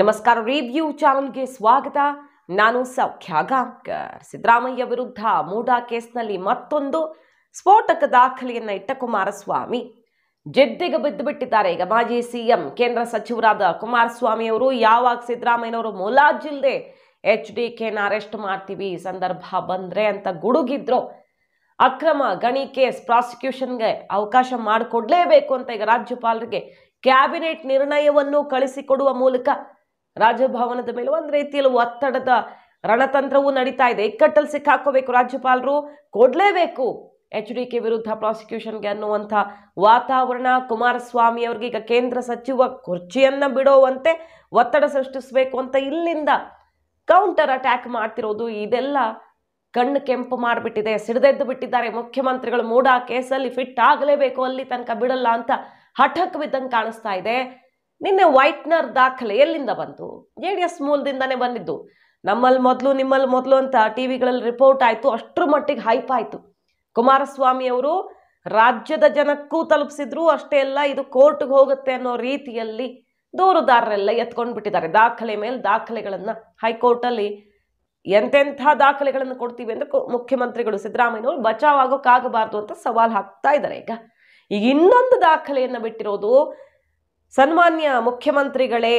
ನಮಸ್ಕಾರ ರಿವ್ಯೂ ಚಾನಲ್ಗೆ ಸ್ವಾಗತ ನಾನು ಸೌಖ್ಯ ಗಾಂಕರ್ ಸಿದ್ದರಾಮಯ್ಯ ವಿರುದ್ಧ ಮೂಡಾ ಕೇಸ್ನಲ್ಲಿ ಮತ್ತೊಂದು ಸ್ಫೋಟಕ ದಾಖಲೆಯನ್ನ ಇಟ್ಟ ಕುಮಾರಸ್ವಾಮಿ ಬಿದ್ದು ಬಿಟ್ಟಿದ್ದಾರೆ ಈಗ ಮಾಜಿ ಸಿಎಂ ಕೇಂದ್ರ ಸಚಿವರಾದ ಕುಮಾರಸ್ವಾಮಿ ಅವರು ಯಾವಾಗ ಸಿದ್ದರಾಮಯ್ಯನವರು ಮುಲಾಜಿಲ್ಲದೆ ಎಚ್ ಡಿ ಕೆನ ಅರೆಸ್ಟ್ ಮಾಡ್ತೀವಿ ಸಂದರ್ಭ ಬಂದ್ರೆ ಅಂತ ಗುಡುಗಿದ್ರು ಅಕ್ರಮ ಗಣಿ ಕೇಸ್ ಪ್ರಾಸಿಕ್ಯೂಷನ್ಗೆ ಅವಕಾಶ ಮಾಡಿಕೊಡ್ಲೇಬೇಕು ಅಂತ ಈಗ ರಾಜ್ಯಪಾಲರಿಗೆ ಕ್ಯಾಬಿನೆಟ್ ನಿರ್ಣಯವನ್ನು ಕಳಿಸಿಕೊಡುವ ಮೂಲಕ ರಾಜಭವನದ ಮೇಲೆ ಒಂದು ರೀತಿಯಲ್ಲಿ ಒತ್ತಡದ ರಣತಂತ್ರವೂ ನಡೀತಾ ಇದೆ ಇಕ್ಕಟ್ಟಲ್ಲಿ ಸಿಕ್ಕಾಕೋಬೇಕು ರಾಜ್ಯಪಾಲರು ಕೊಡಲೇಬೇಕು ಎಚ್ ಡಿ ಕೆ ವಿರುದ್ಧ ಪ್ರಾಸಿಕ್ಯೂಷನ್ಗೆ ಅನ್ನುವಂಥ ವಾತಾವರಣ ಕುಮಾರಸ್ವಾಮಿ ಅವ್ರಿಗೆ ಈಗ ಕೇಂದ್ರ ಸಚಿವ ಕುರ್ಚಿಯನ್ನು ಬಿಡುವಂತೆ ಒತ್ತಡ ಸೃಷ್ಟಿಸಬೇಕು ಅಂತ ಇಲ್ಲಿಂದ ಕೌಂಟರ್ ಅಟ್ಯಾಕ್ ಮಾಡ್ತಿರೋದು ಇದೆಲ್ಲ ಕಣ್ಣು ಕೆಂಪು ಮಾಡಿಬಿಟ್ಟಿದೆ ಸಿಡಿದೆದ್ದು ಬಿಟ್ಟಿದ್ದಾರೆ ಮುಖ್ಯಮಂತ್ರಿಗಳು ಮೂಡ ಕೇಸಲ್ಲಿ ಫಿಟ್ ಆಗಲೇಬೇಕು ಅಲ್ಲಿ ತನಕ ಬಿಡಲ್ಲ ಅಂತ ಹಠಕ್ ಬಿದ್ದಂಗೆ ಕಾಣಿಸ್ತಾ ಇದೆ ನಿನ್ನೆ ವೈಟ್ನರ್ ದಾಖಲೆ ಎಲ್ಲಿಂದ ಬಂತು ಜೆ ಡಿ ಎಸ್ ಮೂಲದಿಂದಾನೇ ಬಂದಿದ್ದು ನಮ್ಮಲ್ಲಿ ಮೊದಲು ನಿಮ್ಮಲ್ಲಿ ಮೊದಲು ಅಂತ ಟಿ ವಿಗಳಲ್ಲಿ ರಿಪೋರ್ಟ್ ಆಯಿತು ಅಷ್ಟರ ಮಟ್ಟಿಗೆ ಹೈಪ್ ಆಯಿತು ಅವರು ರಾಜ್ಯದ ಜನಕ್ಕೂ ತಲುಪಿಸಿದ್ರು ಅಷ್ಟೇ ಅಲ್ಲ ಇದು ಕೋರ್ಟ್ಗೆ ಹೋಗುತ್ತೆ ಅನ್ನೋ ರೀತಿಯಲ್ಲಿ ದೂರುದಾರರೆಲ್ಲ ಎತ್ಕೊಂಡು ಬಿಟ್ಟಿದ್ದಾರೆ ದಾಖಲೆ ಮೇಲೆ ದಾಖಲೆಗಳನ್ನು ಅಲ್ಲಿ ಎಂತೆಂಥ ದಾಖಲೆಗಳನ್ನು ಕೊಡ್ತೀವಿ ಅಂದರೆ ಮುಖ್ಯಮಂತ್ರಿಗಳು ಸಿದ್ದರಾಮಯ್ಯನವರು ಬಚಾವಾಗೋಕ್ಕಾಗಬಾರ್ದು ಅಂತ ಸವಾಲು ಹಾಕ್ತಾ ಇದ್ದಾರೆ ಈಗ ಈಗ ಇನ್ನೊಂದು ದಾಖಲೆಯನ್ನು ಬಿಟ್ಟಿರೋದು ಸನ್ಮಾನ್ಯ ಮುಖ್ಯಮಂತ್ರಿಗಳೇ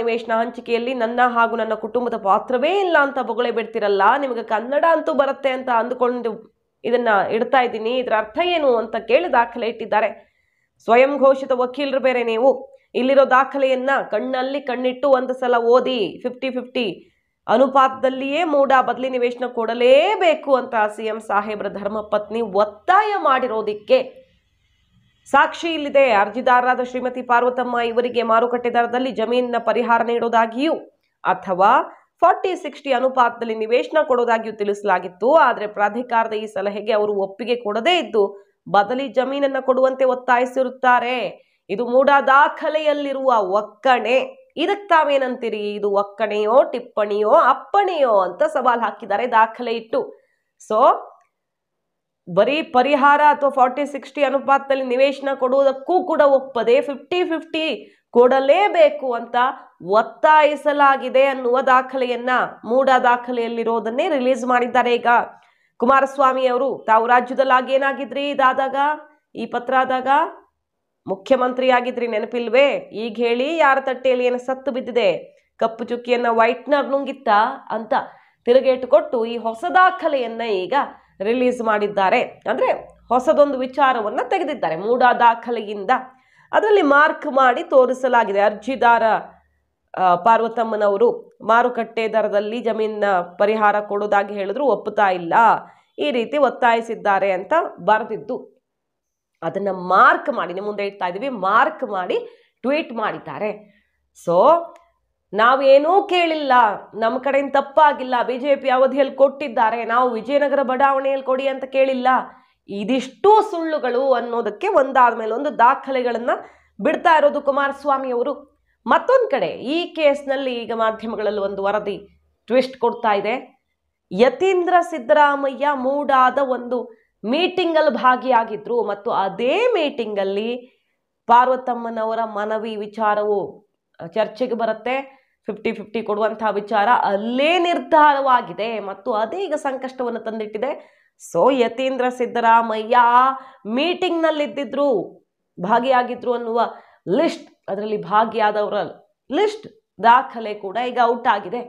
ನಿವೇಶನ ಹಂಚಿಕೆಯಲ್ಲಿ ನನ್ನ ಹಾಗೂ ನನ್ನ ಕುಟುಂಬದ ಪಾತ್ರವೇ ಇಲ್ಲ ಅಂತ ಬೊಗಳೆ ಬಿಡ್ತಿರಲ್ಲ ನಿಮಗೆ ಕನ್ನಡ ಅಂತೂ ಬರುತ್ತೆ ಅಂತ ಅಂದುಕೊಂಡು ಇದನ್ನ ಇಡ್ತಾ ಇದ್ದೀನಿ ಇದರ ಅರ್ಥ ಏನು ಅಂತ ಕೇಳಿ ದಾಖಲೆ ಇಟ್ಟಿದ್ದಾರೆ ಸ್ವಯಂ ಘೋಷಿತ ವಕೀಲರು ಬೇರೆ ನೀವು ಇಲ್ಲಿರೋ ದಾಖಲೆಯನ್ನ ಕಣ್ಣಲ್ಲಿ ಕಣ್ಣಿಟ್ಟು ಒಂದು ಸಲ ಓದಿ ಫಿಫ್ಟಿ ಫಿಫ್ಟಿ ಅನುಪಾತದಲ್ಲಿಯೇ ಮೂಡ ಬದಲಿ ನಿವೇಶನ ಕೊಡಲೇಬೇಕು ಅಂತ ಸಿ ಎಂ ಸಾಹೇಬ್ರ ಧರ್ಮಪತ್ನಿ ಒತ್ತಾಯ ಮಾಡಿರೋದಿಕ್ಕೆ ಸಾಕ್ಷಿ ಇಲ್ಲಿದೆ ಅರ್ಜಿದಾರರಾದ ಶ್ರೀಮತಿ ಪಾರ್ವತಮ್ಮ ಇವರಿಗೆ ಮಾರುಕಟ್ಟೆ ದರದಲ್ಲಿ ಜಮೀನಿನ ಪರಿಹಾರ ನೀಡೋದಾಗಿಯೂ ಅಥವಾ ಫಾರ್ಟಿ ಸಿಕ್ಸ್ಟಿ ಅನುಪಾತದಲ್ಲಿ ನಿವೇಶನ ಕೊಡೋದಾಗಿಯೂ ತಿಳಿಸಲಾಗಿತ್ತು ಆದರೆ ಪ್ರಾಧಿಕಾರದ ಈ ಸಲಹೆಗೆ ಅವರು ಒಪ್ಪಿಗೆ ಕೊಡದೇ ಇದ್ದು ಬದಲಿ ಜಮೀನನ್ನು ಕೊಡುವಂತೆ ಒತ್ತಾಯಿಸಿರುತ್ತಾರೆ ಇದು ಮೂಡ ದಾಖಲೆಯಲ್ಲಿರುವ ಒಕ್ಕಣೆ ಇದಕ್ಕೆ ತಾವೇನಂತೀರಿ ಇದು ಒಕ್ಕಣೆಯೋ ಟಿಪ್ಪಣಿಯೋ ಅಪ್ಪಣೆಯೋ ಅಂತ ಸವಾಲು ಹಾಕಿದ್ದಾರೆ ದಾಖಲೆ ಇಟ್ಟು ಸೊ ಬರೀ ಪರಿಹಾರ ಅಥವಾ ಫಾರ್ಟಿ ಸಿಕ್ಸ್ಟಿ ಅನುಪಾತದಲ್ಲಿ ನಿವೇಶನ ಕೊಡುವುದಕ್ಕೂ ಕೂಡ ಒಪ್ಪದೆ ಫಿಫ್ಟಿ ಫಿಫ್ಟಿ ಕೊಡಲೇಬೇಕು ಅಂತ ಒತ್ತಾಯಿಸಲಾಗಿದೆ ಅನ್ನುವ ದಾಖಲೆಯನ್ನ ಮೂಡ ದಾಖಲೆಯಲ್ಲಿರೋದನ್ನೇ ರಿಲೀಸ್ ಮಾಡಿದ್ದಾರೆ ಈಗ ಕುಮಾರಸ್ವಾಮಿ ಅವರು ತಾವು ರಾಜ್ಯದಲ್ಲಿ ಆಗೇನಾಗಿದ್ರಿ ಇದಾದಾಗ ಈ ಪತ್ರ ಆದಾಗ ಮುಖ್ಯಮಂತ್ರಿ ಆಗಿದ್ರಿ ನೆನಪಿಲ್ವೇ ಈಗ ಹೇಳಿ ಯಾರ ತಟ್ಟೆಯಲ್ಲಿ ಏನು ಸತ್ತು ಬಿದ್ದಿದೆ ಕಪ್ಪು ಚುಕ್ಕಿಯನ್ನ ವೈಟ್ನರ್ ನುಂಗಿತ್ತ ಅಂತ ತಿರುಗೇಟು ಕೊಟ್ಟು ಈ ಹೊಸ ದಾಖಲೆಯನ್ನ ಈಗ ರಿಲೀಸ್ ಮಾಡಿದ್ದಾರೆ ಅಂದರೆ ಹೊಸದೊಂದು ವಿಚಾರವನ್ನು ತೆಗೆದಿದ್ದಾರೆ ಮೂಡ ದಾಖಲೆಯಿಂದ ಅದರಲ್ಲಿ ಮಾರ್ಕ್ ಮಾಡಿ ತೋರಿಸಲಾಗಿದೆ ಅರ್ಜಿದಾರ ಪಾರ್ವತಮ್ಮನವರು ಮಾರುಕಟ್ಟೆ ದರದಲ್ಲಿ ಜಮೀನಿನ ಪರಿಹಾರ ಕೊಡೋದಾಗಿ ಹೇಳಿದ್ರು ಒಪ್ಪುತ್ತಾ ಇಲ್ಲ ಈ ರೀತಿ ಒತ್ತಾಯಿಸಿದ್ದಾರೆ ಅಂತ ಬರೆದಿದ್ದು ಅದನ್ನು ಮಾರ್ಕ್ ಮಾಡಿ ನಿಮ್ಮ ಮುಂದೆ ಇಡ್ತಾ ಇದ್ದೀವಿ ಮಾರ್ಕ್ ಮಾಡಿ ಟ್ವೀಟ್ ಮಾಡಿದ್ದಾರೆ ಸೊ ನಾವೇನೂ ಕೇಳಿಲ್ಲ ನಮ್ಮ ಕಡೆಯಿಂದ ತಪ್ಪಾಗಿಲ್ಲ ಬಿ ಜೆ ಪಿ ಅವಧಿಯಲ್ಲಿ ಕೊಟ್ಟಿದ್ದಾರೆ ನಾವು ವಿಜಯನಗರ ಬಡಾವಣೆಯಲ್ಲಿ ಕೊಡಿ ಅಂತ ಕೇಳಿಲ್ಲ ಇದಿಷ್ಟು ಸುಳ್ಳುಗಳು ಅನ್ನೋದಕ್ಕೆ ಒಂದಾದ ಮೇಲೆ ಒಂದು ದಾಖಲೆಗಳನ್ನು ಬಿಡ್ತಾ ಇರೋದು ಕುಮಾರಸ್ವಾಮಿ ಅವರು ಮತ್ತೊಂದು ಕಡೆ ಈ ಕೇಸ್ನಲ್ಲಿ ಈಗ ಮಾಧ್ಯಮಗಳಲ್ಲಿ ಒಂದು ವರದಿ ಟ್ವಿಸ್ಟ್ ಕೊಡ್ತಾ ಇದೆ ಯತೀಂದ್ರ ಸಿದ್ದರಾಮಯ್ಯ ಮೂಡಾದ ಒಂದು ಮೀಟಿಂಗಲ್ಲಿ ಭಾಗಿಯಾಗಿದ್ರು ಮತ್ತು ಅದೇ ಮೀಟಿಂಗಲ್ಲಿ ಪಾರ್ವತಮ್ಮನವರ ಮನವಿ ವಿಚಾರವು ಚರ್ಚೆಗೆ ಬರುತ್ತೆ ಫಿಫ್ಟಿ ಫಿಫ್ಟಿ ಕೊಡುವಂತಹ ವಿಚಾರ ಅಲ್ಲೇ ನಿರ್ಧಾರವಾಗಿದೆ ಮತ್ತು ಅದೇ ಈಗ ಸಂಕಷ್ಟವನ್ನು ತಂದಿಟ್ಟಿದೆ ಸೊ ಯತೀಂದ್ರ ಸಿದ್ದರಾಮಯ್ಯ ಮೀಟಿಂಗ್ನಲ್ಲಿದ್ದಿದ್ರು ಭಾಗಿಯಾಗಿದ್ರು ಅನ್ನುವ ಲಿಸ್ಟ್ ಅದರಲ್ಲಿ ಭಾಗಿಯಾದವರ ಲಿಸ್ಟ್ ದಾಖಲೆ ಕೂಡ ಈಗ ಔಟ್ ಆಗಿದೆ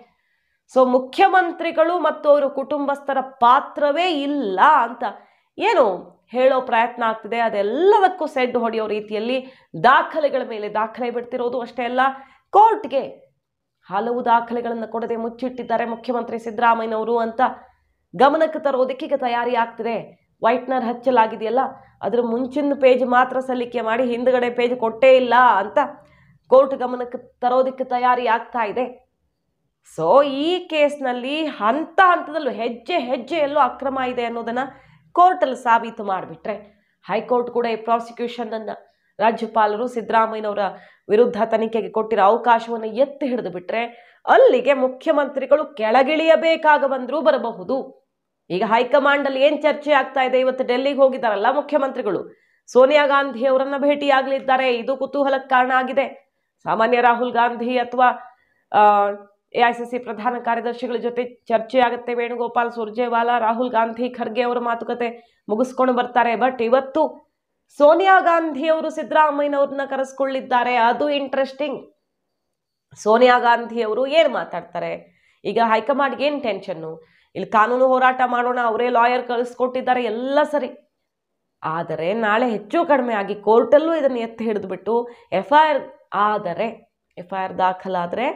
ಸೊ ಮುಖ್ಯಮಂತ್ರಿಗಳು ಮತ್ತು ಅವರ ಕುಟುಂಬಸ್ಥರ ಪಾತ್ರವೇ ಇಲ್ಲ ಅಂತ ಏನು ಹೇಳೋ ಪ್ರಯತ್ನ ಆಗ್ತಿದೆ ಅದೆಲ್ಲದಕ್ಕೂ ಸೆಡ್ ಹೊಡೆಯೋ ರೀತಿಯಲ್ಲಿ ದಾಖಲೆಗಳ ಮೇಲೆ ದಾಖಲೆ ಬಿಡ್ತಿರೋದು ಅಷ್ಟೇ ಅಲ್ಲ ಕೋರ್ಟ್ಗೆ ಹಲವು ದಾಖಲೆಗಳನ್ನು ಕೊಡದೆ ಮುಚ್ಚಿಟ್ಟಿದ್ದಾರೆ ಮುಖ್ಯಮಂತ್ರಿ ಸಿದ್ದರಾಮಯ್ಯನವರು ಅಂತ ಗಮನಕ್ಕೆ ತರೋದಕ್ಕೆ ಈಗ ತಯಾರಿ ಆಗ್ತಿದೆ ವೈಟ್ನರ್ ಹಚ್ಚಲಾಗಿದೆಯಲ್ಲ ಅದರ ಮುಂಚಿನ ಪೇಜ್ ಮಾತ್ರ ಸಲ್ಲಿಕೆ ಮಾಡಿ ಹಿಂದುಗಡೆ ಪೇಜ್ ಕೊಟ್ಟೇ ಇಲ್ಲ ಅಂತ ಕೋರ್ಟ್ ಗಮನಕ್ಕೆ ತರೋದಕ್ಕೆ ತಯಾರಿ ಆಗ್ತಾ ಇದೆ ಸೊ ಈ ಕೇಸ್ನಲ್ಲಿ ಹಂತ ಹಂತದಲ್ಲೂ ಹೆಜ್ಜೆ ಹೆಜ್ಜೆಯಲ್ಲೂ ಅಕ್ರಮ ಇದೆ ಅನ್ನೋದನ್ನು ಕೋರ್ಟಲ್ಲಿ ಸಾಬೀತು ಮಾಡಿಬಿಟ್ರೆ ಹೈಕೋರ್ಟ್ ಕೂಡ ಈ ಪ್ರಾಸಿಕ್ಯೂಷನನ್ನು ರಾಜ್ಯಪಾಲರು ಸಿದ್ದರಾಮಯ್ಯನವರ ವಿರುದ್ಧ ತನಿಖೆಗೆ ಕೊಟ್ಟಿರೋ ಅವಕಾಶವನ್ನು ಎತ್ತಿ ಹಿಡಿದು ಬಿಟ್ರೆ ಅಲ್ಲಿಗೆ ಮುಖ್ಯಮಂತ್ರಿಗಳು ಕೆಳಗಿಳಿಯಬೇಕಾಗ ಬಂದರೂ ಬರಬಹುದು ಈಗ ಹೈಕಮಾಂಡ್ ಅಲ್ಲಿ ಏನ್ ಚರ್ಚೆ ಆಗ್ತಾ ಇದೆ ಇವತ್ತು ಡೆಲ್ಲಿಗೆ ಹೋಗಿದ್ದಾರಲ್ಲ ಮುಖ್ಯಮಂತ್ರಿಗಳು ಸೋನಿಯಾ ಗಾಂಧಿ ಅವರನ್ನ ಭೇಟಿಯಾಗಲಿದ್ದಾರೆ ಇದು ಕುತೂಹಲಕ್ಕೆ ಕಾರಣ ಆಗಿದೆ ಸಾಮಾನ್ಯ ರಾಹುಲ್ ಗಾಂಧಿ ಅಥವಾ ಎ ಐ ಸಿ ಪ್ರಧಾನ ಕಾರ್ಯದರ್ಶಿಗಳ ಜೊತೆ ಚರ್ಚೆ ಆಗುತ್ತೆ ವೇಣುಗೋಪಾಲ್ ಸುರ್ಜೇವಾಲಾ ರಾಹುಲ್ ಗಾಂಧಿ ಖರ್ಗೆ ಅವರ ಮಾತುಕತೆ ಮುಗಿಸ್ಕೊಂಡು ಬರ್ತಾರೆ ಬಟ್ ಇವತ್ತು ಸೋನಿಯಾ ಗಾಂಧಿ ಅವರು ಸಿದ್ದರಾಮಯ್ಯನವ್ರನ್ನ ಕರೆಸ್ಕೊಳ್ಳಿದ್ದಾರೆ ಅದು ಇಂಟ್ರೆಸ್ಟಿಂಗ್ ಸೋನಿಯಾ ಗಾಂಧಿ ಅವರು ಏನು ಮಾತಾಡ್ತಾರೆ ಈಗ ಹೈಕಮಾಂಡ್ಗೆ ಏನು ಟೆನ್ಷನ್ನು ಇಲ್ಲಿ ಕಾನೂನು ಹೋರಾಟ ಮಾಡೋಣ ಅವರೇ ಲಾಯರ್ ಕಳಿಸ್ಕೊಟ್ಟಿದ್ದಾರೆ ಎಲ್ಲ ಸರಿ ಆದರೆ ನಾಳೆ ಹೆಚ್ಚು ಕಡಿಮೆ ಆಗಿ ಕೋರ್ಟಲ್ಲೂ ಇದನ್ನು ಎತ್ತಿ ಹಿಡಿದುಬಿಟ್ಟು ಎಫ್ ಐ ಆರ್ ಆದರೆ ಎಫ್ ಐ ಆರ್ ದಾಖಲಾದರೆ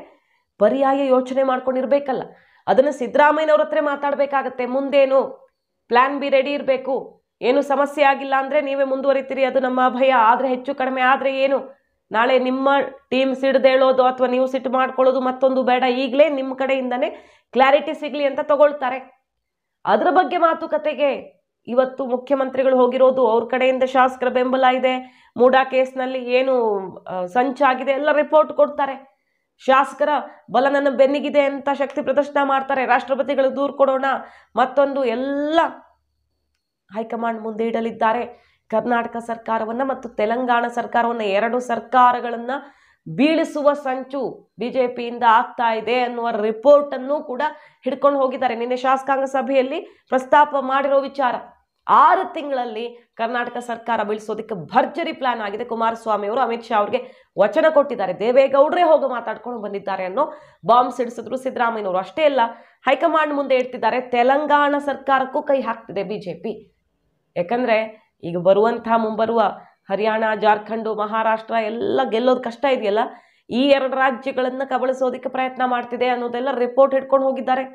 ಪರ್ಯಾಯ ಯೋಚನೆ ಮಾಡ್ಕೊಂಡಿರ್ಬೇಕಲ್ಲ ಅದನ್ನು ಸಿದ್ದರಾಮಯ್ಯನವ್ರ ಹತ್ರ ಮಾತಾಡಬೇಕಾಗತ್ತೆ ಮುಂದೇನು ಪ್ಲ್ಯಾನ್ ಬಿ ರೆಡಿ ಇರಬೇಕು ಏನು ಸಮಸ್ಯೆ ಆಗಿಲ್ಲ ಅಂದರೆ ನೀವೇ ಮುಂದುವರಿತೀರಿ ಅದು ನಮ್ಮ ಭಯ ಆದರೆ ಹೆಚ್ಚು ಕಡಿಮೆ ಆದರೆ ಏನು ನಾಳೆ ನಿಮ್ಮ ಟೀಮ್ ಸಿಡ್ದೇಳೋದು ಅಥವಾ ನೀವು ಸಿಟ್ಟು ಮಾಡ್ಕೊಳ್ಳೋದು ಮತ್ತೊಂದು ಬೇಡ ಈಗಲೇ ನಿಮ್ಮ ಕಡೆಯಿಂದನೇ ಕ್ಲಾರಿಟಿ ಸಿಗಲಿ ಅಂತ ತಗೊಳ್ತಾರೆ ಅದ್ರ ಬಗ್ಗೆ ಮಾತುಕತೆಗೆ ಇವತ್ತು ಮುಖ್ಯಮಂತ್ರಿಗಳು ಹೋಗಿರೋದು ಅವ್ರ ಕಡೆಯಿಂದ ಶಾಸಕರ ಬೆಂಬಲ ಇದೆ ಮೂಡಾ ಕೇಸ್ನಲ್ಲಿ ಏನು ಸಂಚಾಗಿದೆ ಎಲ್ಲ ರಿಪೋರ್ಟ್ ಕೊಡ್ತಾರೆ ಶಾಸಕರ ಬಲ ನನ್ನ ಬೆನ್ನಿಗಿದೆ ಅಂತ ಶಕ್ತಿ ಪ್ರದರ್ಶನ ಮಾಡ್ತಾರೆ ರಾಷ್ಟ್ರಪತಿಗಳು ದೂರು ಕೊಡೋಣ ಮತ್ತೊಂದು ಎಲ್ಲ ಹೈಕಮಾಂಡ್ ಮುಂದೆ ಇಡಲಿದ್ದಾರೆ ಕರ್ನಾಟಕ ಸರ್ಕಾರವನ್ನು ಮತ್ತು ತೆಲಂಗಾಣ ಸರ್ಕಾರವನ್ನು ಎರಡು ಸರ್ಕಾರಗಳನ್ನು ಬೀಳಿಸುವ ಸಂಚು ಪಿಯಿಂದ ಆಗ್ತಾ ಇದೆ ಅನ್ನುವ ರಿಪೋರ್ಟನ್ನು ಕೂಡ ಹಿಡ್ಕೊಂಡು ಹೋಗಿದ್ದಾರೆ ನಿನ್ನೆ ಶಾಸಕಾಂಗ ಸಭೆಯಲ್ಲಿ ಪ್ರಸ್ತಾಪ ಮಾಡಿರೋ ವಿಚಾರ ಆರು ತಿಂಗಳಲ್ಲಿ ಕರ್ನಾಟಕ ಸರ್ಕಾರ ಬೀಳಿಸೋದಕ್ಕೆ ಭರ್ಜರಿ ಪ್ಲಾನ್ ಆಗಿದೆ ಕುಮಾರಸ್ವಾಮಿ ಅವರು ಅಮಿತ್ ಶಾ ಅವರಿಗೆ ವಚನ ಕೊಟ್ಟಿದ್ದಾರೆ ದೇವೇಗೌಡರೇ ಹೋಗಿ ಮಾತಾಡ್ಕೊಂಡು ಬಂದಿದ್ದಾರೆ ಅನ್ನೋ ಬಾಂಬ್ ಸಿಡಿಸಿದ್ರು ಸಿದ್ದರಾಮಯ್ಯವರು ಅಷ್ಟೇ ಅಲ್ಲ ಹೈಕಮಾಂಡ್ ಮುಂದೆ ಇಡ್ತಿದ್ದಾರೆ ತೆಲಂಗಾಣ ಸರ್ಕಾರಕ್ಕೂ ಕೈ ಹಾಕ್ತಿದೆ ಬಿಜೆಪಿ ಯಾಕಂದರೆ ಈಗ ಬರುವಂಥ ಮುಂಬರುವ ಹರಿಯಾಣ ಜಾರ್ಖಂಡು ಮಹಾರಾಷ್ಟ್ರ ಎಲ್ಲ ಗೆಲ್ಲೋದು ಕಷ್ಟ ಇದೆಯಲ್ಲ ಈ ಎರಡು ರಾಜ್ಯಗಳನ್ನು ಕಬಳಿಸೋದಕ್ಕೆ ಪ್ರಯತ್ನ ಮಾಡ್ತಿದೆ ಅನ್ನೋದೆಲ್ಲ ರಿಪೋರ್ಟ್ ಹಿಡ್ಕೊಂಡು ಹೋಗಿದ್ದಾರೆ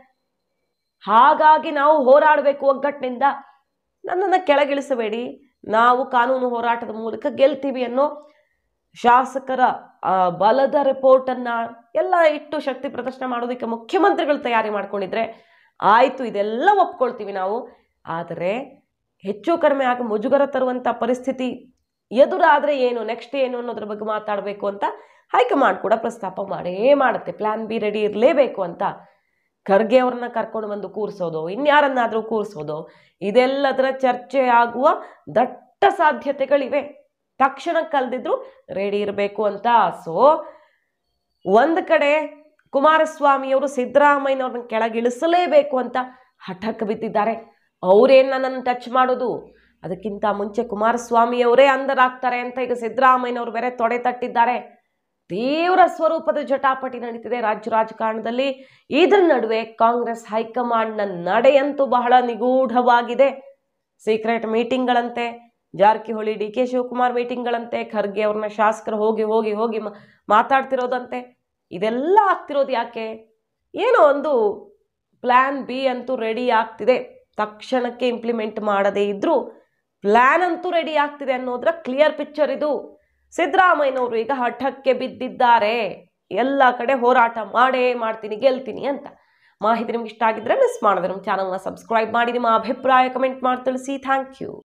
ಹಾಗಾಗಿ ನಾವು ಹೋರಾಡಬೇಕು ಒಗ್ಗಟ್ಟಿನಿಂದ ನನ್ನನ್ನು ಕೆಳಗಿಳಿಸಬೇಡಿ ನಾವು ಕಾನೂನು ಹೋರಾಟದ ಮೂಲಕ ಗೆಲ್ತೀವಿ ಅನ್ನೋ ಶಾಸಕರ ಬಲದ ರಿಪೋರ್ಟನ್ನು ಎಲ್ಲ ಇಟ್ಟು ಶಕ್ತಿ ಪ್ರದರ್ಶನ ಮಾಡೋದಕ್ಕೆ ಮುಖ್ಯಮಂತ್ರಿಗಳು ತಯಾರಿ ಮಾಡ್ಕೊಂಡಿದ್ರೆ ಆಯಿತು ಇದೆಲ್ಲ ಒಪ್ಕೊಳ್ತೀವಿ ನಾವು ಆದರೆ ಹೆಚ್ಚು ಕಡಿಮೆ ಆಗಿ ಮುಜುಗರ ತರುವಂಥ ಪರಿಸ್ಥಿತಿ ಎದುರಾದರೆ ಏನು ನೆಕ್ಸ್ಟ್ ಏನು ಅನ್ನೋದ್ರ ಬಗ್ಗೆ ಮಾತಾಡಬೇಕು ಅಂತ ಹೈಕಮಾಂಡ್ ಕೂಡ ಪ್ರಸ್ತಾಪ ಮಾಡೇ ಮಾಡುತ್ತೆ ಪ್ಲ್ಯಾನ್ ಬಿ ರೆಡಿ ಇರಲೇಬೇಕು ಅಂತ ಖರ್ಗೆ ಅವ್ರನ್ನ ಕರ್ಕೊಂಡು ಬಂದು ಕೂರಿಸೋದು ಇನ್ಯಾರನ್ನಾದರೂ ಕೂರಿಸೋದು ಇದೆಲ್ಲದರ ಚರ್ಚೆ ಆಗುವ ದಟ್ಟ ಸಾಧ್ಯತೆಗಳಿವೆ ತಕ್ಷಣ ಕಲ್ದಿದ್ರು ರೆಡಿ ಇರಬೇಕು ಅಂತ ಸೊ ಒಂದು ಕಡೆ ಕುಮಾರಸ್ವಾಮಿಯವರು ಸಿದ್ದರಾಮಯ್ಯನವ್ರನ್ನ ಕೆಳಗಿಳಿಸಲೇಬೇಕು ಅಂತ ಹಠಕ್ಕೆ ಬಿದ್ದಿದ್ದಾರೆ ಅವರೇನು ನನ್ನನ್ನು ಟಚ್ ಮಾಡೋದು ಅದಕ್ಕಿಂತ ಮುಂಚೆ ಕುಮಾರಸ್ವಾಮಿಯವರೇ ಅಂದರಾಗ್ತಾರೆ ಅಂತ ಈಗ ಸಿದ್ದರಾಮಯ್ಯನವರು ಬೇರೆ ತೊಡೆ ತಟ್ಟಿದ್ದಾರೆ ತೀವ್ರ ಸ್ವರೂಪದ ಜಟಾಪಟಿ ನಡೀತಿದೆ ರಾಜ್ಯ ರಾಜಕಾರಣದಲ್ಲಿ ಇದ್ರ ನಡುವೆ ಕಾಂಗ್ರೆಸ್ ಹೈಕಮಾಂಡ್ನ ನಡೆಯಂತೂ ಬಹಳ ನಿಗೂಢವಾಗಿದೆ ಸೀಕ್ರೆಟ್ ಮೀಟಿಂಗ್ಗಳಂತೆ ಜಾರಕಿಹೊಳಿ ಡಿ ಕೆ ಶಿವಕುಮಾರ್ ಮೀಟಿಂಗ್ಗಳಂತೆ ಖರ್ಗೆ ಅವ್ರನ್ನ ಶಾಸಕರು ಹೋಗಿ ಹೋಗಿ ಹೋಗಿ ಮಾತಾಡ್ತಿರೋದಂತೆ ಇದೆಲ್ಲ ಆಗ್ತಿರೋದು ಯಾಕೆ ಏನೋ ಒಂದು ಪ್ಲ್ಯಾನ್ ಬಿ ಅಂತೂ ರೆಡಿ ಆಗ್ತಿದೆ ತಕ್ಷಣಕ್ಕೆ ಇಂಪ್ಲಿಮೆಂಟ್ ಮಾಡದೇ ಇದ್ದರೂ ಪ್ಲ್ಯಾನ್ ಅಂತೂ ರೆಡಿ ಆಗ್ತಿದೆ ಅನ್ನೋದ್ರ ಕ್ಲಿಯರ್ ಪಿಕ್ಚರ್ ಇದು ಸಿದ್ದರಾಮಯ್ಯನವರು ಈಗ ಹಠಕ್ಕೆ ಬಿದ್ದಿದ್ದಾರೆ ಎಲ್ಲ ಕಡೆ ಹೋರಾಟ ಮಾಡೇ ಮಾಡ್ತೀನಿ ಗೆಲ್ತೀನಿ ಅಂತ ಮಾಹಿತಿ ನಿಮ್ಗೆ ಇಷ್ಟ ಆಗಿದ್ರೆ ಮಿಸ್ ಮಾಡಿದ್ರೆ ನಮ್ಮ ಚಾನಲ್ನ ಸಬ್ಸ್ಕ್ರೈಬ್ ಮಾಡಿ ನಿಮ್ಮ ಅಭಿಪ್ರಾಯ ಕಮೆಂಟ್ ಮಾಡಿ ತಿಳಿಸಿ ಥ್ಯಾಂಕ್ ಯು